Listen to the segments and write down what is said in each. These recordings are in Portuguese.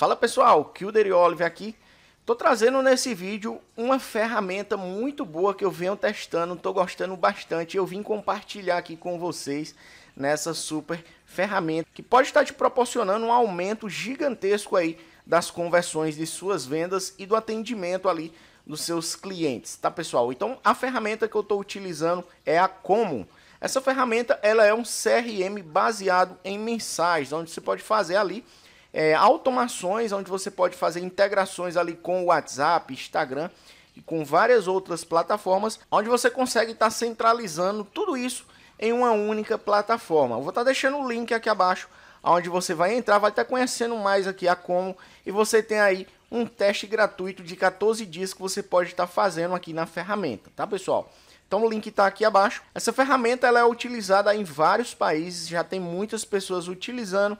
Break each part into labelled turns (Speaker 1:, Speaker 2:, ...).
Speaker 1: Fala pessoal, Kilder e Olive aqui. Tô trazendo nesse vídeo uma ferramenta muito boa que eu venho testando, tô gostando bastante. Eu vim compartilhar aqui com vocês nessa super ferramenta que pode estar te proporcionando um aumento gigantesco aí das conversões de suas vendas e do atendimento ali dos seus clientes, tá pessoal? Então a ferramenta que eu estou utilizando é a Como. Essa ferramenta ela é um CRM baseado em mensagens, onde você pode fazer ali é, automações onde você pode fazer integrações ali com o WhatsApp, Instagram e com várias outras plataformas, onde você consegue estar tá centralizando tudo isso em uma única plataforma. Eu vou estar tá deixando o link aqui abaixo, onde você vai entrar, vai estar tá conhecendo mais aqui a como e você tem aí um teste gratuito de 14 dias que você pode estar tá fazendo aqui na ferramenta, tá pessoal? Então o link está aqui abaixo. Essa ferramenta ela é utilizada em vários países, já tem muitas pessoas utilizando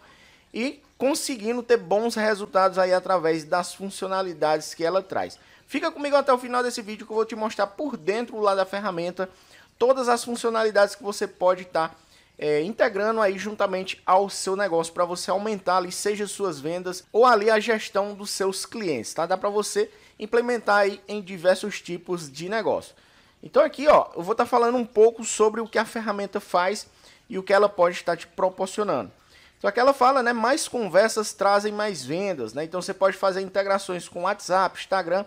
Speaker 1: e conseguindo ter bons resultados aí através das funcionalidades que ela traz. Fica comigo até o final desse vídeo que eu vou te mostrar por dentro lá da ferramenta todas as funcionalidades que você pode estar tá, é, integrando aí juntamente ao seu negócio para você aumentar ali seja suas vendas ou ali a gestão dos seus clientes, tá? Dá para você implementar aí em diversos tipos de negócio. Então aqui, ó, eu vou estar tá falando um pouco sobre o que a ferramenta faz e o que ela pode estar tá te proporcionando. Só que ela fala, né? Mais conversas trazem mais vendas, né? Então você pode fazer integrações com WhatsApp, Instagram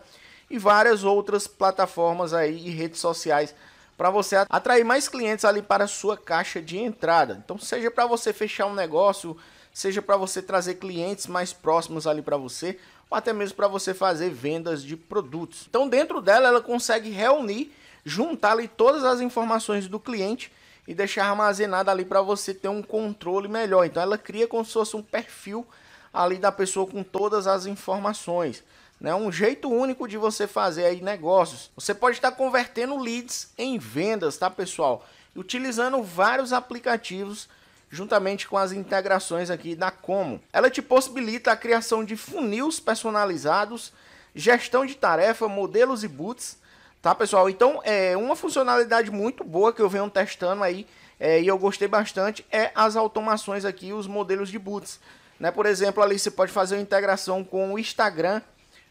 Speaker 1: e várias outras plataformas aí e redes sociais para você atrair mais clientes ali para a sua caixa de entrada. Então seja para você fechar um negócio, seja para você trazer clientes mais próximos ali para você, ou até mesmo para você fazer vendas de produtos. Então dentro dela ela consegue reunir, juntar ali todas as informações do cliente e deixar armazenada ali para você ter um controle melhor. Então ela cria como se fosse um perfil ali da pessoa com todas as informações. Né? Um jeito único de você fazer aí negócios. Você pode estar convertendo leads em vendas, tá pessoal? Utilizando vários aplicativos juntamente com as integrações aqui da Como. Ela te possibilita a criação de funis personalizados, gestão de tarefa, modelos e boots, Tá, pessoal? Então, é uma funcionalidade muito boa que eu venho testando aí é, e eu gostei bastante é as automações aqui, os modelos de boots. Né? Por exemplo, ali você pode fazer uma integração com o Instagram,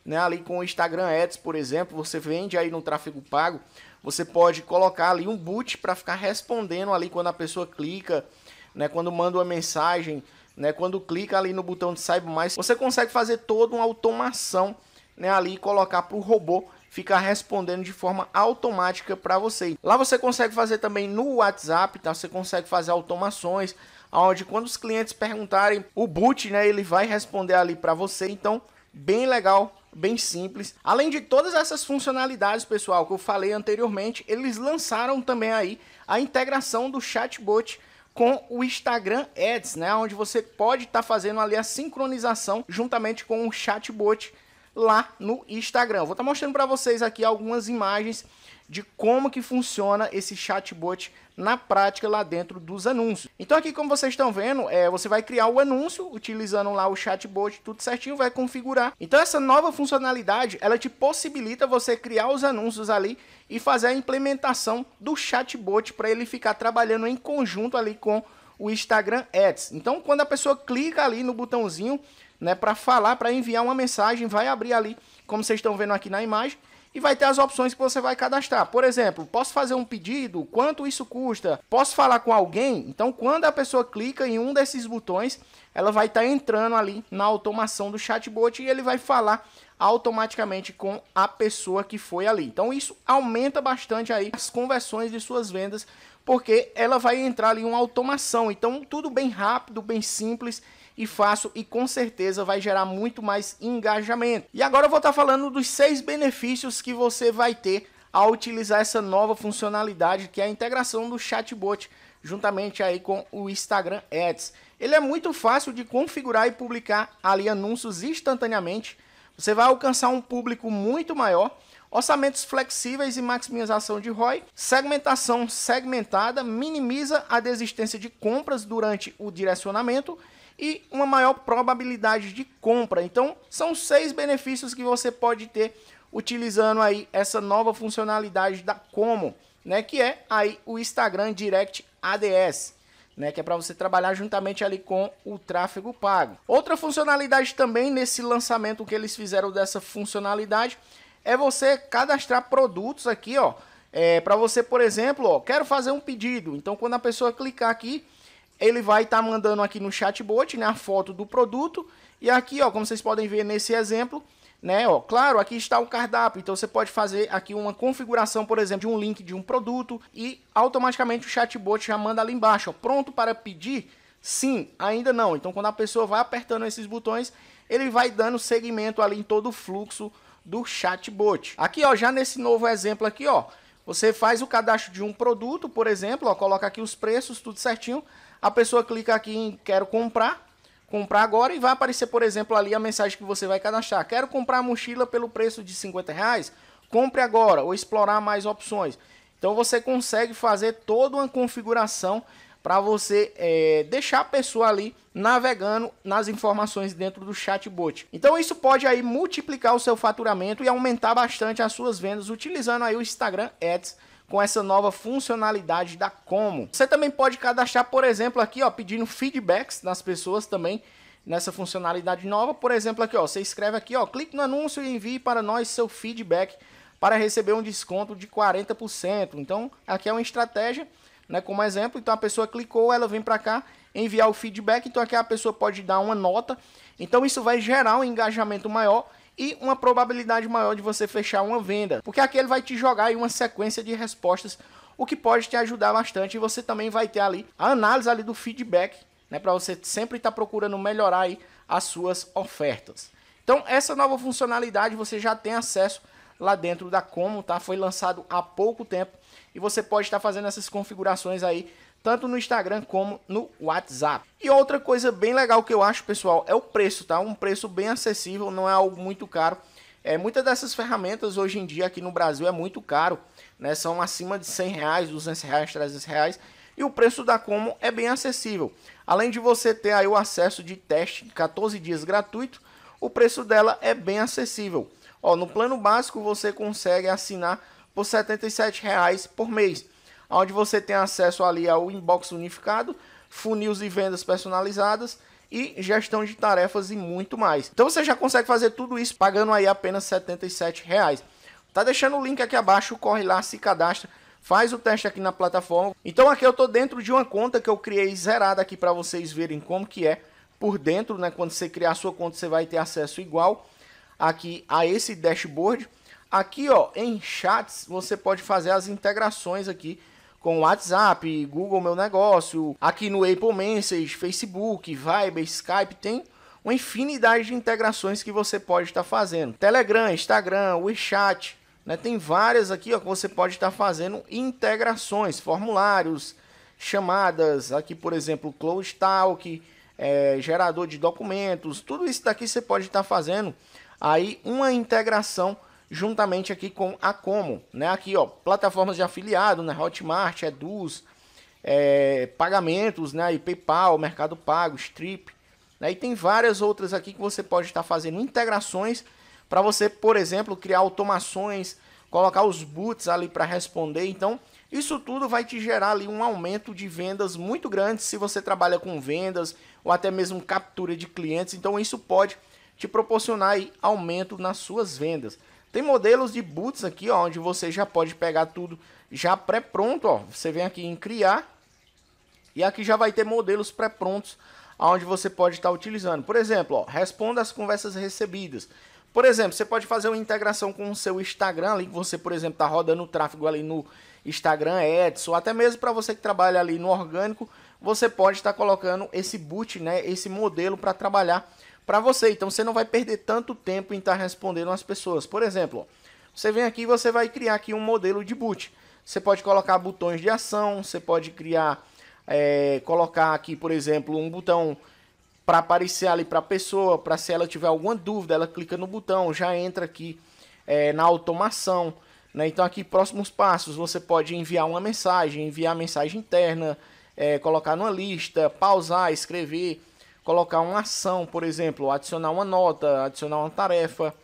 Speaker 1: né? ali com o Instagram Ads, por exemplo, você vende aí no tráfego pago, você pode colocar ali um boot para ficar respondendo ali quando a pessoa clica, né? quando manda uma mensagem, né? quando clica ali no botão de saiba mais, você consegue fazer toda uma automação né? ali e colocar para o robô ficar respondendo de forma automática para você. Lá você consegue fazer também no WhatsApp, tá? Você consegue fazer automações, onde quando os clientes perguntarem, o boot, né, ele vai responder ali para você. Então, bem legal bem simples. Além de todas essas funcionalidades, pessoal, que eu falei anteriormente, eles lançaram também aí a integração do chatbot com o Instagram Ads, né, onde você pode estar tá fazendo ali a sincronização juntamente com o chatbot lá no Instagram. vou estar tá mostrando para vocês aqui algumas imagens de como que funciona esse chatbot na prática lá dentro dos anúncios. Então aqui como vocês estão vendo, é, você vai criar o anúncio utilizando lá o chatbot, tudo certinho, vai configurar. Então essa nova funcionalidade, ela te possibilita você criar os anúncios ali e fazer a implementação do chatbot para ele ficar trabalhando em conjunto ali com o Instagram Ads. Então, quando a pessoa clica ali no botãozinho, né, para falar, para enviar uma mensagem, vai abrir ali, como vocês estão vendo aqui na imagem, e vai ter as opções que você vai cadastrar. Por exemplo, posso fazer um pedido? Quanto isso custa? Posso falar com alguém? Então, quando a pessoa clica em um desses botões, ela vai estar tá entrando ali na automação do chatbot e ele vai falar automaticamente com a pessoa que foi ali. Então isso aumenta bastante aí as conversões de suas vendas, porque ela vai entrar ali em uma automação. Então tudo bem rápido, bem simples e faço e com certeza vai gerar muito mais engajamento. E agora eu vou estar tá falando dos seis benefícios que você vai ter ao utilizar essa nova funcionalidade que é a integração do chatbot juntamente aí com o Instagram Ads. Ele é muito fácil de configurar e publicar ali anúncios instantaneamente. Você vai alcançar um público muito maior, orçamentos flexíveis e maximização de ROI, segmentação segmentada, minimiza a desistência de compras durante o direcionamento e uma maior probabilidade de compra. Então, são seis benefícios que você pode ter utilizando aí essa nova funcionalidade da Como, né, que é aí o Instagram Direct ADS. Né, que é para você trabalhar juntamente ali com o tráfego pago. Outra funcionalidade também nesse lançamento que eles fizeram dessa funcionalidade é você cadastrar produtos aqui, ó, é, para você, por exemplo, ó, quero fazer um pedido. Então, quando a pessoa clicar aqui, ele vai estar tá mandando aqui no chatbot né, a foto do produto. E aqui, ó, como vocês podem ver nesse exemplo, né, ó, claro, aqui está o cardápio, então você pode fazer aqui uma configuração, por exemplo, de um link de um produto e automaticamente o chatbot já manda ali embaixo, ó, pronto para pedir? Sim, ainda não. Então quando a pessoa vai apertando esses botões, ele vai dando segmento ali em todo o fluxo do chatbot. Aqui, ó, já nesse novo exemplo aqui, ó, você faz o cadastro de um produto, por exemplo, ó, coloca aqui os preços, tudo certinho. A pessoa clica aqui em quero comprar, comprar agora e vai aparecer, por exemplo, ali a mensagem que você vai cadastrar. Quero comprar a mochila pelo preço de 50 reais, compre agora ou explorar mais opções. Então você consegue fazer toda uma configuração para você é, deixar a pessoa ali navegando nas informações dentro do chatbot. Então isso pode aí multiplicar o seu faturamento e aumentar bastante as suas vendas utilizando aí o Instagram Ads com essa nova funcionalidade da Como. Você também pode cadastrar, por exemplo, aqui, ó, pedindo feedbacks das pessoas também nessa funcionalidade nova. Por exemplo, aqui, ó, você escreve aqui, ó, clique no anúncio e envie para nós seu feedback para receber um desconto de 40%. Então, aqui é uma estratégia, né, como exemplo. Então, a pessoa clicou, ela vem para cá enviar o feedback. Então, aqui a pessoa pode dar uma nota. Então, isso vai gerar um engajamento maior e uma probabilidade maior de você fechar uma venda, porque aqui ele vai te jogar em uma sequência de respostas, o que pode te ajudar bastante e você também vai ter ali a análise ali do feedback, né, para você sempre estar tá procurando melhorar aí as suas ofertas. Então, essa nova funcionalidade você já tem acesso lá dentro da Como, tá? Foi lançado há pouco tempo e você pode estar tá fazendo essas configurações aí tanto no Instagram como no WhatsApp. E outra coisa bem legal que eu acho, pessoal, é o preço, tá? Um preço bem acessível, não é algo muito caro. É, muitas dessas ferramentas hoje em dia aqui no Brasil é muito caro, né? São acima de 100 reais, 200 reais, 300 reais. E o preço da Como é bem acessível. Além de você ter aí o acesso de teste de 14 dias gratuito, o preço dela é bem acessível. Ó, no plano básico você consegue assinar por R$ reais por mês onde você tem acesso ali ao inbox unificado, funis e vendas personalizadas e gestão de tarefas e muito mais. Então você já consegue fazer tudo isso pagando aí apenas R$ 77,00. Tá deixando o link aqui abaixo, corre lá, se cadastra, faz o teste aqui na plataforma. Então aqui eu tô dentro de uma conta que eu criei zerada aqui para vocês verem como que é por dentro, né? Quando você criar a sua conta, você vai ter acesso igual aqui a esse dashboard. Aqui, ó, em chats, você pode fazer as integrações aqui com WhatsApp, Google Meu Negócio, aqui no Apple Message, Facebook, Viber, Skype, tem uma infinidade de integrações que você pode estar fazendo. Telegram, Instagram, WeChat, né? Tem várias aqui ó, que você pode estar fazendo integrações, formulários, chamadas, aqui por exemplo, Close Talk, é, gerador de documentos, tudo isso daqui você pode estar fazendo aí uma integração juntamente aqui com a Como, né? Aqui, ó, plataformas de afiliado, né? Hotmart, Eduz, é, pagamentos, né? E PayPal, Mercado Pago, Strip, né? E tem várias outras aqui que você pode estar fazendo integrações para você, por exemplo, criar automações, colocar os boots ali para responder. Então, isso tudo vai te gerar ali um aumento de vendas muito grande se você trabalha com vendas ou até mesmo captura de clientes. Então, isso pode te proporcionar aí aumento nas suas vendas. Tem modelos de boots aqui, ó, onde você já pode pegar tudo já pré-pronto, ó. Você vem aqui em criar e aqui já vai ter modelos pré-prontos onde você pode estar tá utilizando. Por exemplo, ó, responda as conversas recebidas. Por exemplo, você pode fazer uma integração com o seu Instagram ali, que você, por exemplo, está rodando o tráfego ali no Instagram Ads, ou até mesmo para você que trabalha ali no orgânico, você pode estar tá colocando esse boot, né, esse modelo para trabalhar para você. Então você não vai perder tanto tempo em estar tá respondendo as pessoas. Por exemplo, você vem aqui e você vai criar aqui um modelo de boot. Você pode colocar botões de ação, você pode criar, é, colocar aqui, por exemplo, um botão para aparecer ali para a pessoa, para se ela tiver alguma dúvida, ela clica no botão, já entra aqui é, na automação. Né? Então aqui próximos passos, você pode enviar uma mensagem, enviar mensagem interna, é, colocar numa lista, pausar, escrever colocar uma ação, por exemplo, adicionar uma nota, adicionar uma tarefa.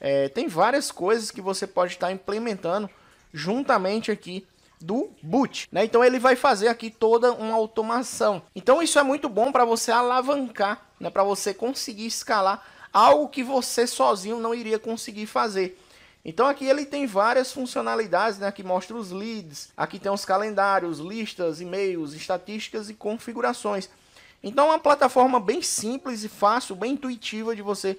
Speaker 1: É, tem várias coisas que você pode estar implementando juntamente aqui do boot. Né? Então ele vai fazer aqui toda uma automação. Então isso é muito bom para você alavancar, né? para você conseguir escalar algo que você sozinho não iria conseguir fazer. Então aqui ele tem várias funcionalidades, né? Aqui mostra os leads, aqui tem os calendários, listas, e-mails, estatísticas e configurações. Então é uma plataforma bem simples e fácil, bem intuitiva de você estar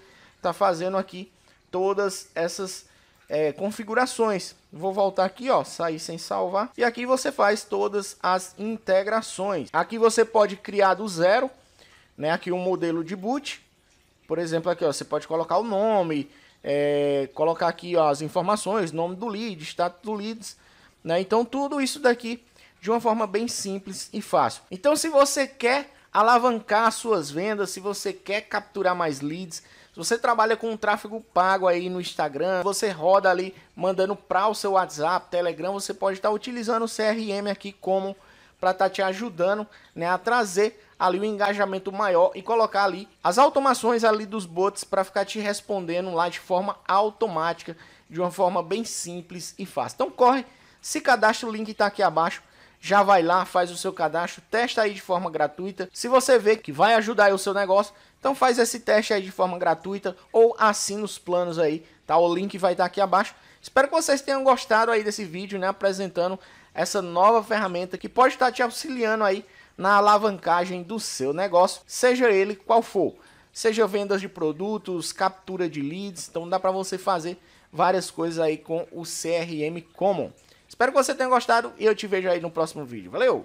Speaker 1: tá fazendo aqui todas essas é, configurações. Vou voltar aqui, ó, sair sem salvar. E aqui você faz todas as integrações. Aqui você pode criar do zero, né? Aqui um modelo de boot. Por exemplo, aqui, ó, você pode colocar o nome, é, colocar aqui ó, as informações, nome do lead, status do leads, né? Então tudo isso daqui de uma forma bem simples e fácil. Então se você quer alavancar suas vendas, se você quer capturar mais leads, se você trabalha com tráfego pago aí no Instagram, você roda ali mandando para o seu WhatsApp, Telegram, você pode estar tá utilizando o CRM aqui como para estar tá te ajudando né, a trazer ali o engajamento maior e colocar ali as automações ali dos bots para ficar te respondendo lá de forma automática, de uma forma bem simples e fácil. Então corre, se cadastra, o link está aqui abaixo já vai lá, faz o seu cadastro, testa aí de forma gratuita. Se você vê que vai ajudar o seu negócio, então faz esse teste aí de forma gratuita ou assina os planos aí, tá? O link vai estar aqui abaixo. Espero que vocês tenham gostado aí desse vídeo, né? Apresentando essa nova ferramenta que pode estar te auxiliando aí na alavancagem do seu negócio, seja ele qual for. Seja vendas de produtos, captura de leads, então dá para você fazer várias coisas aí com o CRM Common. Espero que você tenha gostado e eu te vejo aí no próximo vídeo. Valeu!